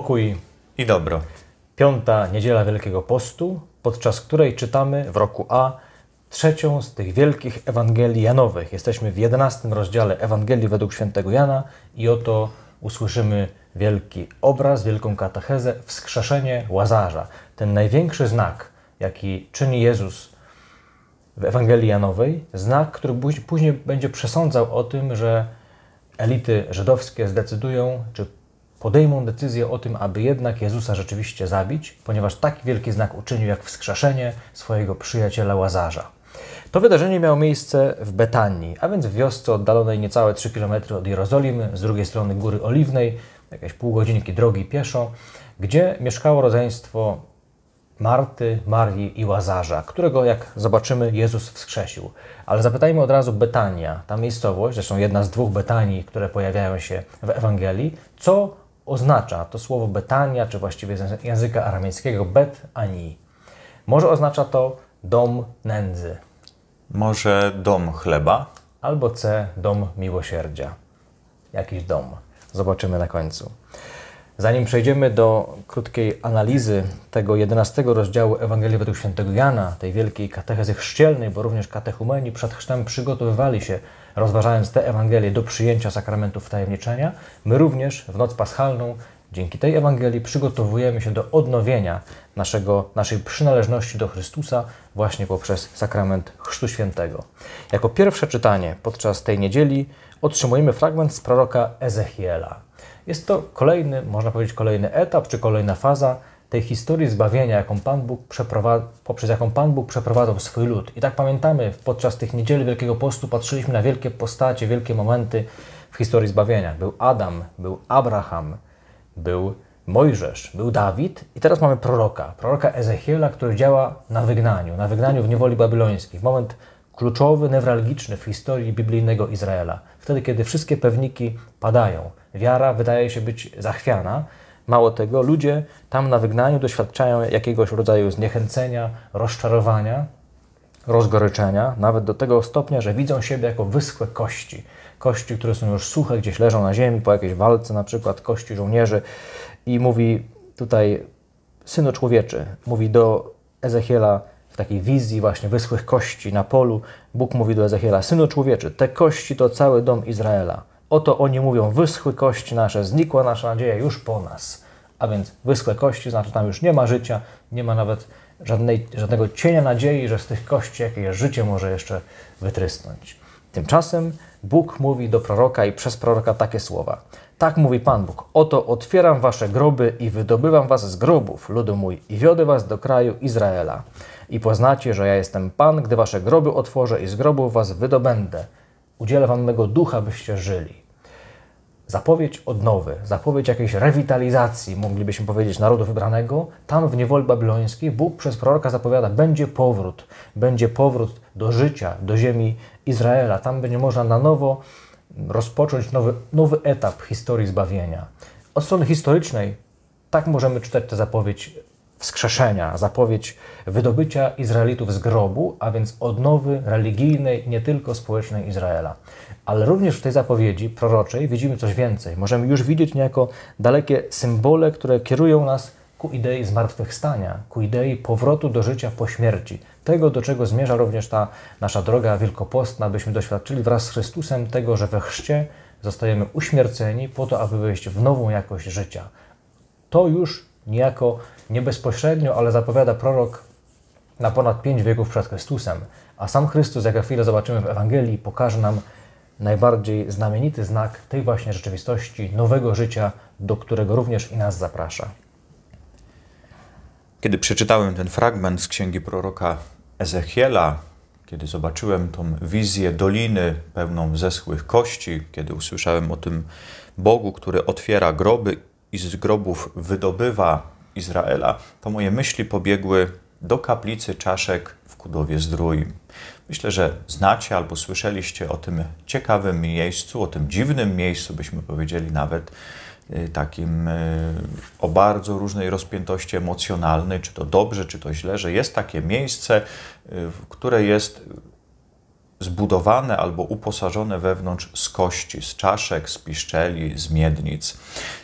pokój i dobro. Piąta niedziela Wielkiego Postu, podczas której czytamy w roku A trzecią z tych wielkich Ewangelii Janowych. Jesteśmy w jedenastym rozdziale Ewangelii według świętego Jana i oto usłyszymy wielki obraz, wielką katechezę, wskrzeszenie Łazarza. Ten największy znak, jaki czyni Jezus w Ewangelii Janowej, znak, który później będzie przesądzał o tym, że elity żydowskie zdecydują, czy podejmą decyzję o tym, aby jednak Jezusa rzeczywiście zabić, ponieważ taki wielki znak uczynił jak wskrzeszenie swojego przyjaciela Łazarza. To wydarzenie miało miejsce w Betanii, a więc w wiosce oddalonej niecałe 3 km od Jerozolimy, z drugiej strony Góry Oliwnej, jakieś pół godzinki drogi pieszo, gdzie mieszkało rodzeństwo Marty, Marii i Łazarza, którego, jak zobaczymy, Jezus wskrzesił. Ale zapytajmy od razu Betania, ta miejscowość, zresztą jedna z dwóch Betanii, które pojawiają się w Ewangelii, co oznacza to słowo Betania, czy właściwie z języka aramejskiego Bet ani. Może oznacza to dom nędzy. Może dom chleba? Albo C, dom miłosierdzia. Jakiś dom. Zobaczymy na końcu. Zanim przejdziemy do krótkiej analizy tego 11 rozdziału Ewangelii według świętego Jana, tej wielkiej katechezy chrzcielnej, bo również katechumeni przed chrztem przygotowywali się, rozważając te Ewangelie do przyjęcia sakramentów wtajemniczenia, my również w noc paschalną dzięki tej Ewangelii przygotowujemy się do odnowienia naszego, naszej przynależności do Chrystusa właśnie poprzez sakrament Chrztu Świętego. Jako pierwsze czytanie podczas tej niedzieli otrzymujemy fragment z proroka Ezechiela. Jest to kolejny, można powiedzieć, kolejny etap czy kolejna faza tej historii zbawienia, jaką Pan Bóg poprzez jaką Pan Bóg przeprowadzał swój lud. I tak pamiętamy, podczas tych niedzieli Wielkiego Postu patrzyliśmy na wielkie postacie, wielkie momenty w historii zbawienia. Był Adam, był Abraham, był Mojżesz, był Dawid i teraz mamy proroka, proroka Ezechiela, który działa na wygnaniu, na wygnaniu w niewoli babilońskiej. Moment kluczowy, newralgiczny w historii biblijnego Izraela. Wtedy, kiedy wszystkie pewniki padają, wiara wydaje się być zachwiana. Mało tego, ludzie tam na wygnaniu doświadczają jakiegoś rodzaju zniechęcenia, rozczarowania, rozgoryczenia, nawet do tego stopnia, że widzą siebie jako wyschłe kości. Kości, które są już suche, gdzieś leżą na ziemi po jakiejś walce, na przykład kości żołnierzy. I mówi tutaj, synu człowieczy, mówi do Ezechiela, w takiej wizji właśnie wyschłych kości na polu, Bóg mówi do Ezechiela, Synu człowieczy, te kości to cały dom Izraela. Oto oni mówią, wyschły kości nasze, znikła nasza nadzieja już po nas. A więc wyschłe kości, znaczy tam już nie ma życia, nie ma nawet żadnej, żadnego cienia nadziei, że z tych kości jakieś życie może jeszcze wytrysnąć. Tymczasem Bóg mówi do proroka i przez proroka takie słowa. Tak mówi Pan Bóg. Oto otwieram wasze groby i wydobywam was z grobów, ludu mój, i wiodę was do kraju Izraela. I poznacie, że ja jestem Pan, gdy wasze groby otworzę i z grobów was wydobędę. Udzielę wam mego ducha, byście żyli. Zapowiedź odnowy, zapowiedź jakiejś rewitalizacji, moglibyśmy powiedzieć, narodu wybranego, tam w niewoli babilońskiej Bóg przez proroka zapowiada, będzie powrót, będzie powrót do życia, do ziemi Izraela. Tam będzie można na nowo rozpocząć nowy, nowy etap historii zbawienia. Od strony historycznej tak możemy czytać tę zapowiedź wskrzeszenia, zapowiedź wydobycia Izraelitów z grobu, a więc odnowy religijnej, nie tylko społecznej Izraela. Ale również w tej zapowiedzi proroczej widzimy coś więcej. Możemy już widzieć niejako dalekie symbole, które kierują nas ku idei zmartwychwstania, ku idei powrotu do życia po śmierci. Tego, do czego zmierza również ta nasza droga wielkopostna, byśmy doświadczyli wraz z Chrystusem tego, że we chrzcie zostajemy uśmierceni po to, aby wejść w nową jakość życia. To już niejako nie bezpośrednio, ale zapowiada prorok na ponad pięć wieków przed Chrystusem. A sam Chrystus, jak za chwilę zobaczymy w Ewangelii, pokaże nam najbardziej znamienity znak tej właśnie rzeczywistości, nowego życia, do którego również i nas zaprasza. Kiedy przeczytałem ten fragment z księgi proroka Ezechiela, kiedy zobaczyłem tą wizję doliny pełną zeschłych kości, kiedy usłyszałem o tym Bogu, który otwiera groby i z grobów wydobywa Izraela, to moje myśli pobiegły do kaplicy czaszek w Kudowie Zdrój. Myślę, że znacie albo słyszeliście o tym ciekawym miejscu, o tym dziwnym miejscu, byśmy powiedzieli nawet, Y, takim y, o bardzo różnej rozpiętości emocjonalnej, czy to dobrze, czy to źle, że jest takie miejsce, y, które jest zbudowane albo uposażone wewnątrz z kości, z czaszek, z piszczeli, z miednic.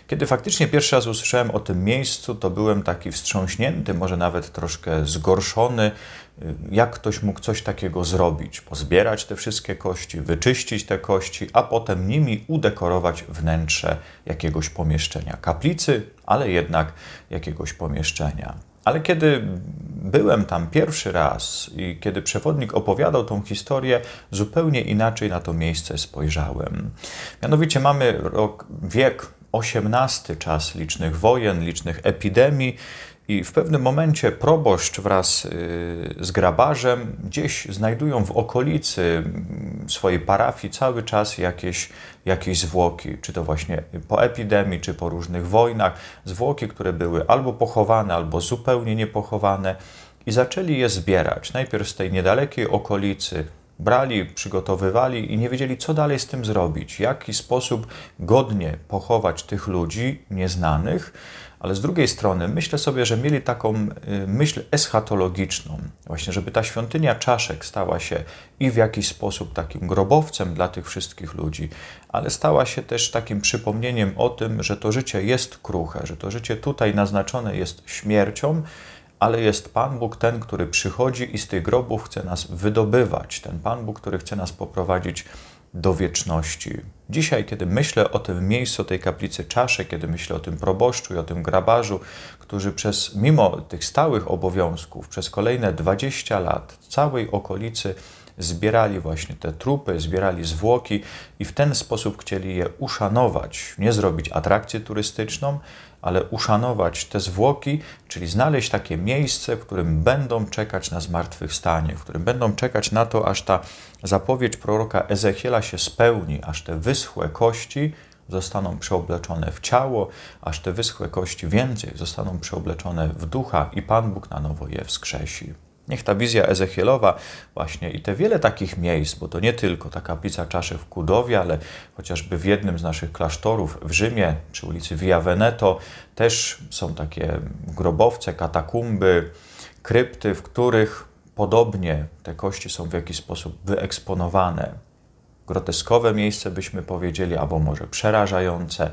Kiedy faktycznie pierwszy raz usłyszałem o tym miejscu, to byłem taki wstrząśnięty, może nawet troszkę zgorszony, jak ktoś mógł coś takiego zrobić, pozbierać te wszystkie kości, wyczyścić te kości, a potem nimi udekorować wnętrze jakiegoś pomieszczenia, kaplicy, ale jednak jakiegoś pomieszczenia. Ale kiedy byłem tam pierwszy raz i kiedy przewodnik opowiadał tą historię, zupełnie inaczej na to miejsce spojrzałem. Mianowicie mamy rok, wiek XVIII, czas licznych wojen, licznych epidemii i w pewnym momencie proboszcz wraz y, z grabarzem gdzieś znajdują w okolicy mm, swojej parafii cały czas jakieś, jakieś zwłoki, czy to właśnie po epidemii, czy po różnych wojnach. Zwłoki, które były albo pochowane, albo zupełnie niepochowane. I zaczęli je zbierać. Najpierw z tej niedalekiej okolicy, brali, przygotowywali i nie wiedzieli, co dalej z tym zrobić, w jaki sposób godnie pochować tych ludzi nieznanych. Ale z drugiej strony myślę sobie, że mieli taką y, myśl eschatologiczną, właśnie, żeby ta świątynia czaszek stała się i w jakiś sposób takim grobowcem dla tych wszystkich ludzi, ale stała się też takim przypomnieniem o tym, że to życie jest kruche, że to życie tutaj naznaczone jest śmiercią, ale jest Pan Bóg ten, który przychodzi i z tych grobów chce nas wydobywać, ten Pan Bóg, który chce nas poprowadzić do wieczności. Dzisiaj, kiedy myślę o tym miejscu, tej kaplicy czasze, kiedy myślę o tym proboszczu i o tym grabarzu, którzy przez, mimo tych stałych obowiązków, przez kolejne 20 lat całej okolicy zbierali właśnie te trupy, zbierali zwłoki i w ten sposób chcieli je uszanować, nie zrobić atrakcję turystyczną, ale uszanować te zwłoki, czyli znaleźć takie miejsce, w którym będą czekać na zmartwychwstanie, w którym będą czekać na to, aż ta zapowiedź proroka Ezechiela się spełni, aż te wyschłe kości zostaną przeobleczone w ciało, aż te wyschłe kości więcej zostaną przeobleczone w ducha i Pan Bóg na nowo je wskrzesi. Niech ta wizja Ezechielowa właśnie i te wiele takich miejsc, bo to nie tylko ta kaplica czaszy w Kudowie, ale chociażby w jednym z naszych klasztorów w Rzymie, przy ulicy Via Veneto, też są takie grobowce, katakumby, krypty, w których podobnie te kości są w jakiś sposób wyeksponowane. Groteskowe miejsce byśmy powiedzieli, albo może przerażające.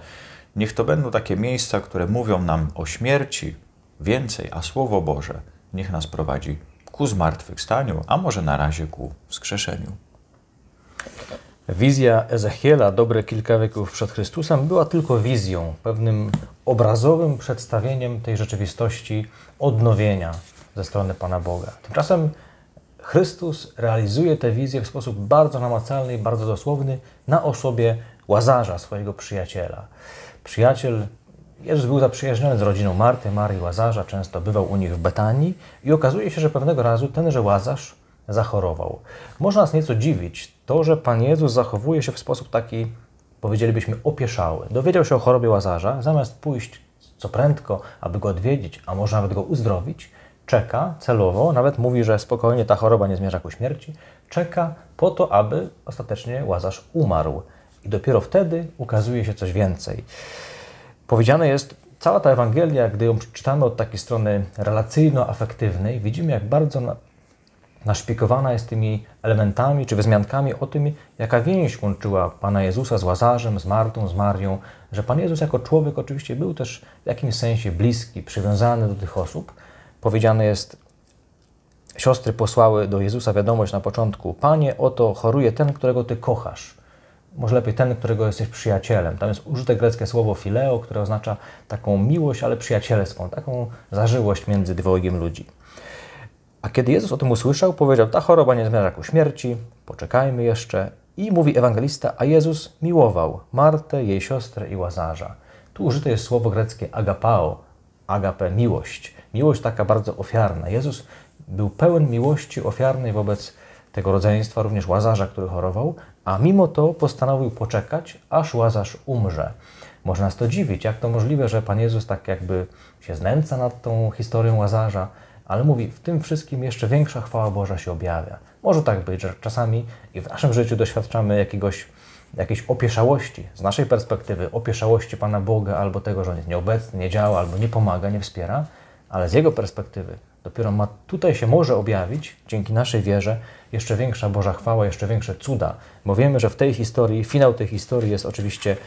Niech to będą takie miejsca, które mówią nam o śmierci więcej, a Słowo Boże niech nas prowadzi ku zmartwychwstaniu, a może na razie ku wskrzeszeniu. Wizja Ezechiela, dobre kilka wieków przed Chrystusem, była tylko wizją, pewnym obrazowym przedstawieniem tej rzeczywistości odnowienia ze strony Pana Boga. Tymczasem Chrystus realizuje tę wizję w sposób bardzo namacalny i bardzo dosłowny na osobie Łazarza, swojego przyjaciela. Przyjaciel Jezus był zaprzyjaźniony z rodziną Marty, Marii, Łazarza, często bywał u nich w Betanii i okazuje się, że pewnego razu tenże Łazarz zachorował. Może nas nieco dziwić to, że Pan Jezus zachowuje się w sposób taki, powiedzielibyśmy, opieszały. Dowiedział się o chorobie Łazarza, zamiast pójść co prędko, aby go odwiedzić, a może nawet go uzdrowić, czeka celowo, nawet mówi, że spokojnie ta choroba nie zmierza ku śmierci, czeka po to, aby ostatecznie Łazarz umarł. I dopiero wtedy ukazuje się coś więcej. Powiedziane jest, cała ta Ewangelia, gdy ją czytamy od takiej strony relacyjno-afektywnej, widzimy, jak bardzo na, naszpikowana jest tymi elementami czy wzmiankami o tym, jaka więź łączyła Pana Jezusa z Łazarzem, z Martą, z Marią, że Pan Jezus jako człowiek oczywiście był też w jakimś sensie bliski, przywiązany do tych osób. Powiedziane jest, siostry posłały do Jezusa wiadomość na początku, Panie, oto choruje ten, którego Ty kochasz może lepiej ten, którego jesteś przyjacielem. Tam jest użyte greckie słowo fileo, które oznacza taką miłość, ale przyjacielską, taką zażyłość między dwojgiem ludzi. A kiedy Jezus o tym usłyszał, powiedział: Ta choroba nie zmierza ku śmierci, poczekajmy jeszcze. I mówi ewangelista, a Jezus miłował Martę, jej siostrę i łazarza. Tu użyte jest słowo greckie agapao, agape, miłość. Miłość taka bardzo ofiarna. Jezus był pełen miłości ofiarnej wobec tego rodzeństwa, również Łazarza, który chorował, a mimo to postanowił poczekać, aż Łazarz umrze. Można z to dziwić, jak to możliwe, że Pan Jezus tak jakby się znęca nad tą historią Łazarza, ale mówi, w tym wszystkim jeszcze większa chwała Boża się objawia. Może tak być, że czasami i w naszym życiu doświadczamy jakiegoś, jakiejś opieszałości, z naszej perspektywy opieszałości Pana Boga, albo tego, że On jest nieobecny, nie działa, albo nie pomaga, nie wspiera, ale z Jego perspektywy Dopiero ma, tutaj się może objawić, dzięki naszej wierze, jeszcze większa Boża chwała, jeszcze większe cuda, bo wiemy, że w tej historii, finał tej historii jest oczywiście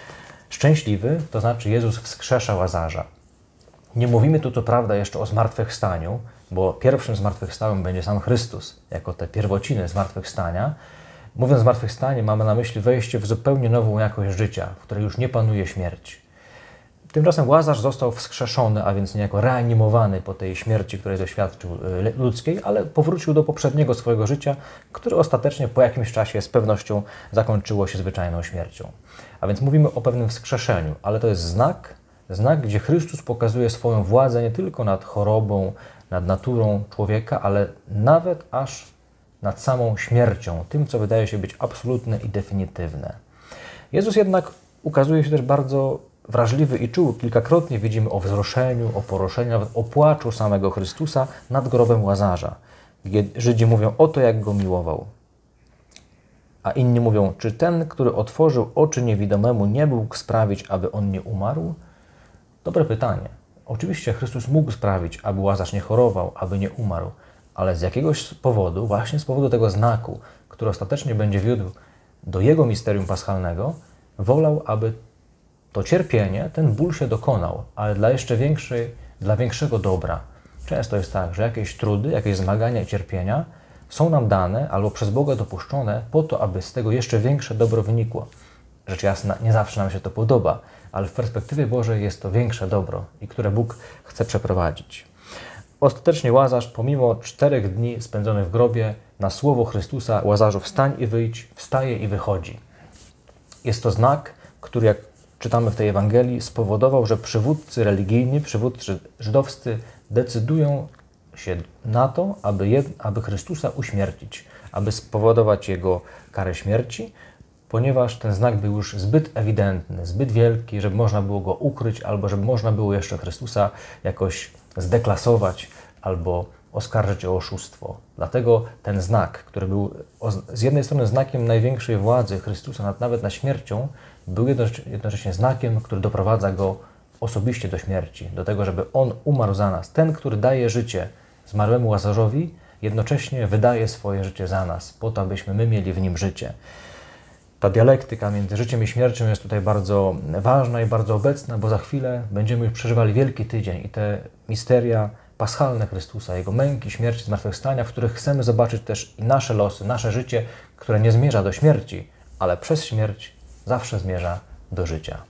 szczęśliwy, to znaczy Jezus wskrzesza Łazarza. Nie mówimy tu co prawda jeszcze o zmartwychwstaniu, bo pierwszym zmartwychwstałym będzie sam Chrystus, jako te pierwociny zmartwychwstania. Mówiąc zmartwychwstanie, mamy na myśli wejście w zupełnie nową jakość życia, w której już nie panuje śmierć. Tymczasem Łazarz został wskrzeszony, a więc niejako reanimowany po tej śmierci, której doświadczył e, ludzkiej, ale powrócił do poprzedniego swojego życia, które ostatecznie po jakimś czasie z pewnością zakończyło się zwyczajną śmiercią. A więc mówimy o pewnym wskrzeszeniu, ale to jest znak, znak, gdzie Chrystus pokazuje swoją władzę nie tylko nad chorobą, nad naturą człowieka, ale nawet aż nad samą śmiercią, tym, co wydaje się być absolutne i definitywne. Jezus jednak ukazuje się też bardzo wrażliwy i czuły, kilkakrotnie widzimy o wzruszeniu, o poruszeniu, nawet o płaczu samego Chrystusa nad grobem Łazarza. Żydzi mówią o to, jak go miłował. A inni mówią, czy ten, który otworzył oczy niewidomemu, nie mógł sprawić, aby on nie umarł? Dobre pytanie. Oczywiście Chrystus mógł sprawić, aby Łazarz nie chorował, aby nie umarł, ale z jakiegoś powodu, właśnie z powodu tego znaku, który ostatecznie będzie wiódł do jego misterium paschalnego, wolał, aby to cierpienie, ten ból się dokonał, ale dla jeszcze większej, dla większego dobra. Często jest tak, że jakieś trudy, jakieś zmagania i cierpienia są nam dane albo przez Boga dopuszczone po to, aby z tego jeszcze większe dobro wynikło. Rzecz jasna, nie zawsze nam się to podoba, ale w perspektywie Bożej jest to większe dobro i które Bóg chce przeprowadzić. Ostatecznie Łazarz, pomimo czterech dni spędzonych w grobie, na słowo Chrystusa Łazarzu wstań i wyjdź, wstaje i wychodzi. Jest to znak, który jak czytamy w tej Ewangelii, spowodował, że przywódcy religijni, przywódcy żydowscy decydują się na to, aby, aby Chrystusa uśmiercić, aby spowodować jego karę śmierci, ponieważ ten znak był już zbyt ewidentny, zbyt wielki, żeby można było go ukryć, albo żeby można było jeszcze Chrystusa jakoś zdeklasować albo oskarżyć o oszustwo. Dlatego ten znak, który był z jednej strony znakiem największej władzy Chrystusa, nawet na śmiercią, był jednocześnie znakiem, który doprowadza go osobiście do śmierci, do tego, żeby on umarł za nas. Ten, który daje życie zmarłemu łazarzowi, jednocześnie wydaje swoje życie za nas, po to, abyśmy my mieli w nim życie. Ta dialektyka między życiem i śmiercią jest tutaj bardzo ważna i bardzo obecna, bo za chwilę będziemy już przeżywali Wielki Tydzień i te misteria paschalne Chrystusa, Jego męki, śmierci, zmartwychwstania, w których chcemy zobaczyć też i nasze losy, nasze życie, które nie zmierza do śmierci, ale przez śmierć zawsze zmierza do życia.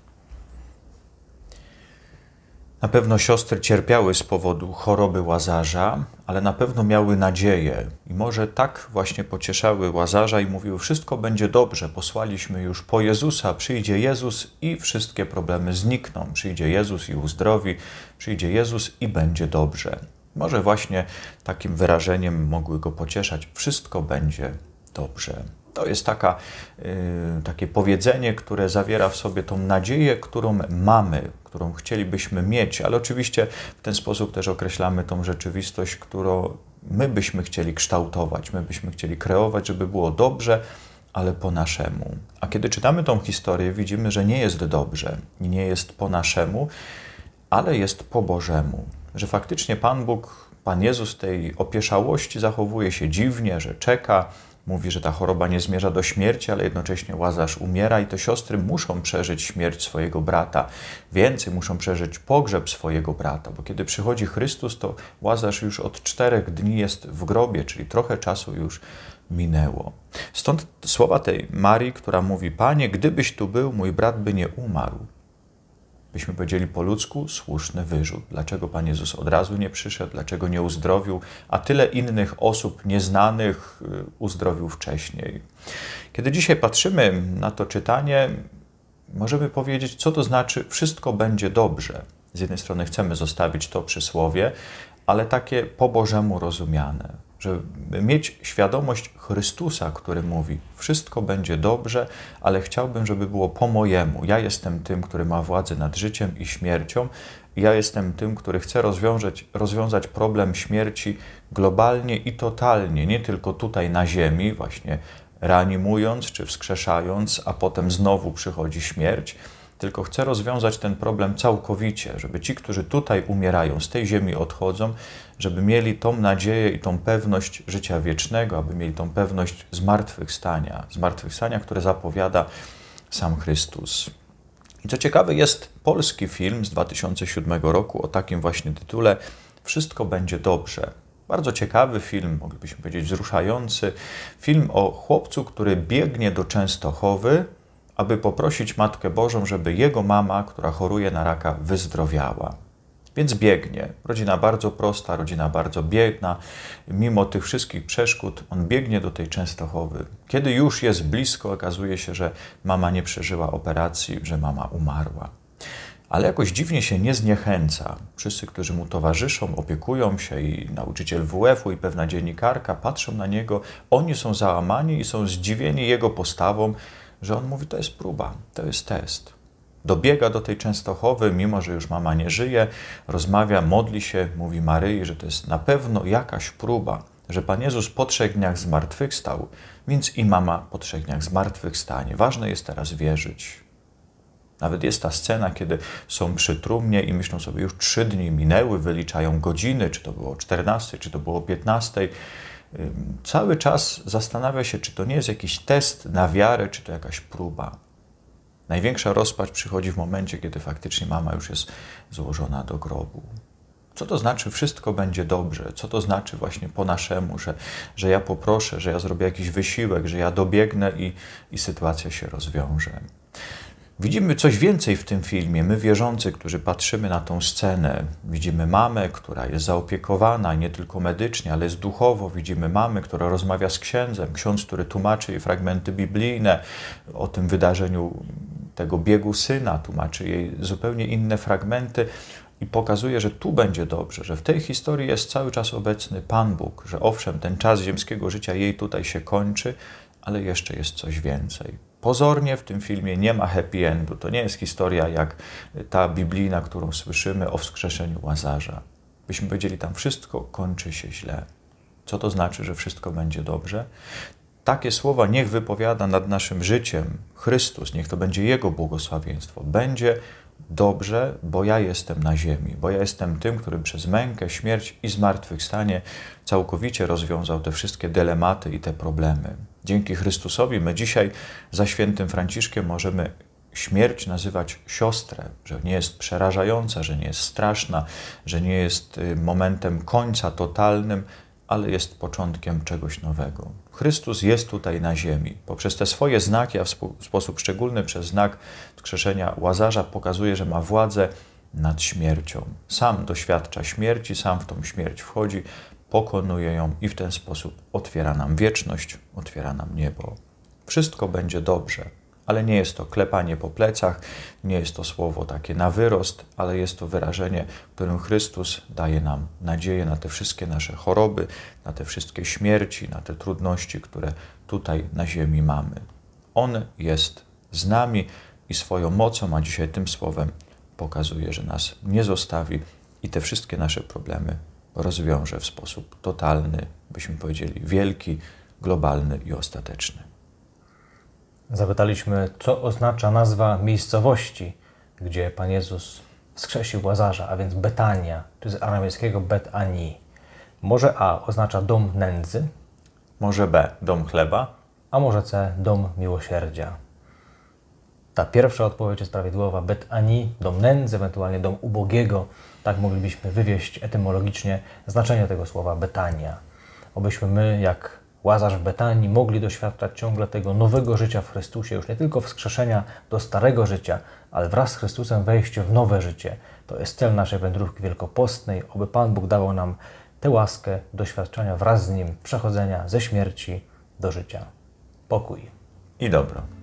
Na pewno siostry cierpiały z powodu choroby łazarza, ale na pewno miały nadzieję i może tak właśnie pocieszały łazarza i mówiły: Wszystko będzie dobrze, posłaliśmy już po Jezusa, przyjdzie Jezus i wszystkie problemy znikną. Przyjdzie Jezus i uzdrowi, przyjdzie Jezus i będzie dobrze. Może właśnie takim wyrażeniem mogły go pocieszać: Wszystko będzie dobrze. To jest taka, y, takie powiedzenie, które zawiera w sobie tą nadzieję, którą mamy którą chcielibyśmy mieć, ale oczywiście w ten sposób też określamy tą rzeczywistość, którą my byśmy chcieli kształtować, my byśmy chcieli kreować, żeby było dobrze, ale po naszemu. A kiedy czytamy tą historię, widzimy, że nie jest dobrze, nie jest po naszemu, ale jest po Bożemu. Że faktycznie Pan Bóg, Pan Jezus tej opieszałości zachowuje się dziwnie, że czeka, mówi, że ta choroba nie zmierza do śmierci, ale jednocześnie Łazarz umiera i te siostry muszą przeżyć śmierć swojego brata. Więcej muszą przeżyć pogrzeb swojego brata, bo kiedy przychodzi Chrystus, to Łazarz już od czterech dni jest w grobie, czyli trochę czasu już minęło. Stąd słowa tej Marii, która mówi: Panie, gdybyś tu był, mój brat by nie umarł byśmy powiedzieli po ludzku, słuszny wyrzut. Dlaczego Pan Jezus od razu nie przyszedł, dlaczego nie uzdrowił, a tyle innych osób nieznanych y, uzdrowił wcześniej. Kiedy dzisiaj patrzymy na to czytanie, możemy powiedzieć, co to znaczy wszystko będzie dobrze. Z jednej strony chcemy zostawić to przysłowie, ale takie po Bożemu rozumiane żeby mieć świadomość Chrystusa, który mówi: Wszystko będzie dobrze, ale chciałbym, żeby było po mojemu. Ja jestem tym, który ma władzę nad życiem i śmiercią. Ja jestem tym, który chce rozwiązać, rozwiązać problem śmierci globalnie i totalnie, nie tylko tutaj na Ziemi, właśnie reanimując czy wskrzeszając, a potem znowu przychodzi śmierć tylko chcę rozwiązać ten problem całkowicie, żeby ci, którzy tutaj umierają, z tej ziemi odchodzą, żeby mieli tą nadzieję i tą pewność życia wiecznego, aby mieli tą pewność zmartwychwstania, zmartwychwstania, które zapowiada sam Chrystus. I co ciekawe, jest polski film z 2007 roku o takim właśnie tytule Wszystko będzie dobrze. Bardzo ciekawy film, moglibyśmy powiedzieć wzruszający. Film o chłopcu, który biegnie do Częstochowy, aby poprosić Matkę Bożą, żeby jego mama, która choruje na raka, wyzdrowiała. Więc biegnie. Rodzina bardzo prosta, rodzina bardzo biedna. Mimo tych wszystkich przeszkód, on biegnie do tej Częstochowy. Kiedy już jest blisko, okazuje się, że mama nie przeżyła operacji, że mama umarła. Ale jakoś dziwnie się nie zniechęca. Wszyscy, którzy mu towarzyszą, opiekują się i nauczyciel WF-u i pewna dziennikarka patrzą na niego. Oni są załamani i są zdziwieni jego postawą, że on mówi, to jest próba, to jest test. Dobiega do tej Częstochowy, mimo że już mama nie żyje, rozmawia, modli się, mówi Maryi, że to jest na pewno jakaś próba, że Pan Jezus po trzech dniach zmartwychwstał, więc i mama po trzech dniach zmartwychwstanie. Ważne jest teraz wierzyć. Nawet jest ta scena, kiedy są przy trumnie i myślą sobie, już trzy dni minęły, wyliczają godziny, czy to było 14, czy to było 15 cały czas zastanawia się, czy to nie jest jakiś test na wiarę, czy to jakaś próba. Największa rozpacz przychodzi w momencie, kiedy faktycznie mama już jest złożona do grobu. Co to znaczy, wszystko będzie dobrze? Co to znaczy właśnie po naszemu, że, że ja poproszę, że ja zrobię jakiś wysiłek, że ja dobiegnę i, i sytuacja się rozwiąże? Widzimy coś więcej w tym filmie. My, wierzący, którzy patrzymy na tą scenę, widzimy mamę, która jest zaopiekowana nie tylko medycznie, ale jest duchowo. Widzimy mamę, która rozmawia z księdzem, ksiądz, który tłumaczy jej fragmenty biblijne o tym wydarzeniu tego biegu syna, tłumaczy jej zupełnie inne fragmenty i pokazuje, że tu będzie dobrze, że w tej historii jest cały czas obecny Pan Bóg, że owszem, ten czas ziemskiego życia jej tutaj się kończy, ale jeszcze jest coś więcej. Pozornie w tym filmie nie ma happy endu. To nie jest historia jak ta biblijna, którą słyszymy o wskrzeszeniu Łazarza. Byśmy powiedzieli tam wszystko kończy się źle. Co to znaczy, że wszystko będzie dobrze? Takie słowa niech wypowiada nad naszym życiem Chrystus, niech to będzie Jego błogosławieństwo. Będzie dobrze, bo ja jestem na ziemi, bo ja jestem tym, który przez mękę, śmierć i zmartwychwstanie całkowicie rozwiązał te wszystkie dylematy i te problemy. Dzięki Chrystusowi my dzisiaj za świętym Franciszkiem możemy śmierć nazywać siostrę, że nie jest przerażająca, że nie jest straszna, że nie jest y, momentem końca totalnym, ale jest początkiem czegoś nowego. Chrystus jest tutaj na ziemi. Poprzez te swoje znaki, a w sposób szczególny przez znak wskrzeszenia Łazarza, pokazuje, że ma władzę nad śmiercią. Sam doświadcza śmierci, sam w tą śmierć wchodzi, pokonuje ją i w ten sposób otwiera nam wieczność, otwiera nam niebo. Wszystko będzie dobrze ale nie jest to klepanie po plecach, nie jest to słowo takie na wyrost, ale jest to wyrażenie, którym Chrystus daje nam nadzieję na te wszystkie nasze choroby, na te wszystkie śmierci, na te trudności, które tutaj na ziemi mamy. On jest z nami i swoją mocą, a dzisiaj tym słowem pokazuje, że nas nie zostawi i te wszystkie nasze problemy rozwiąże w sposób totalny, byśmy powiedzieli wielki, globalny i ostateczny. Zapytaliśmy, co oznacza nazwa miejscowości, gdzie Pan Jezus wskrzesił Łazarza, a więc Betania, czy z aramejskiego Betani. Może A oznacza dom nędzy, może B dom chleba, a może C dom miłosierdzia. Ta pierwsza odpowiedź jest prawidłowa. Betani, dom nędzy, ewentualnie dom ubogiego. Tak moglibyśmy wywieść etymologicznie znaczenie tego słowa Betania. Obyśmy my, jak Łazarz w Betanii mogli doświadczać ciągle tego nowego życia w Chrystusie, już nie tylko wskrzeszenia do starego życia, ale wraz z Chrystusem wejście w nowe życie. To jest cel naszej wędrówki wielkopostnej, oby Pan Bóg dawał nam tę łaskę doświadczenia wraz z Nim przechodzenia ze śmierci do życia. Pokój i dobro.